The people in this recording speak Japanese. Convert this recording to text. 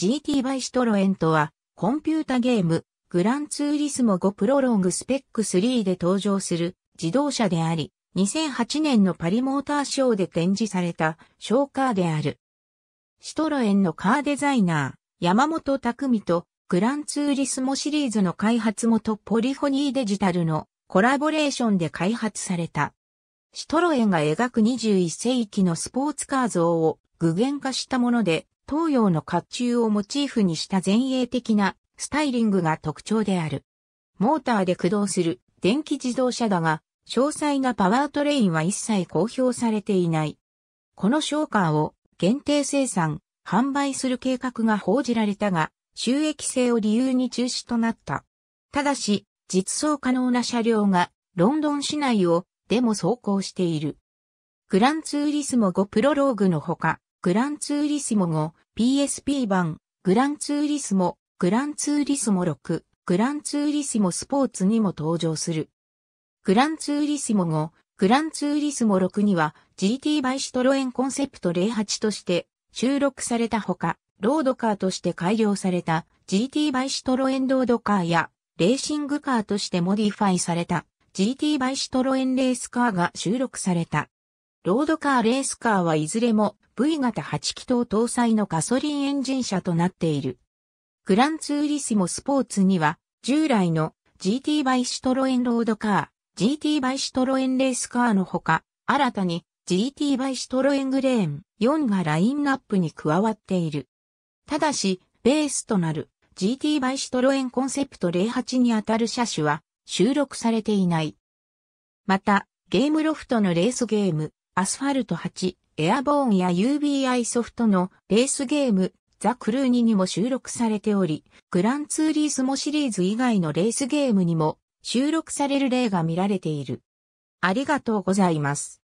GT バイシトロエンとは、コンピュータゲーム、グランツーリスモ5プロロングスペック3で登場する自動車であり、2008年のパリモーターショーで展示されたショーカーである。シトロエンのカーデザイナー、山本匠とグランツーリスモシリーズの開発元ポリフォニーデジタルのコラボレーションで開発された。シトロエンが描く21世紀のスポーツカー像を具現化したもので、東洋の甲冑をモチーフにした前衛的なスタイリングが特徴である。モーターで駆動する電気自動車だが、詳細なパワートレインは一切公表されていない。このショーカーを限定生産、販売する計画が報じられたが、収益性を理由に中止となった。ただし、実装可能な車両がロンドン市内をでも走行している。グランツーリスモ5プロローグのほか、グランツーリスモ5、PSP 版、グランツーリスモ、グランツーリスモ6、グランツーリスモスポーツにも登場する。グランツーリスモ5、グランツーリスモ6には GT バイシトロエンコンセプト08として収録されたほか、ロードカーとして改良された GT バイシトロエンロードカーやレーシングカーとしてモディファイされた GT バイシトロエンレースカーが収録された。ロードカーレースカーはいずれも V 型8気筒搭載のガソリンエンジン車となっている。グランツーリスモスポーツには、従来の GT バイシトロエンロードカー、GT バイシトロエンレースカーのほか、新たに GT バイシトロエングレーン4がラインナップに加わっている。ただし、ベースとなる GT バイシトロエンコンセプト08にあたる車種は収録されていない。また、ゲームロフトのレースゲーム、アスファルト8、エアボーンや UBI ソフトのレースゲーム、ザ・クルーニにも収録されており、グランツーリースモシリーズ以外のレースゲームにも収録される例が見られている。ありがとうございます。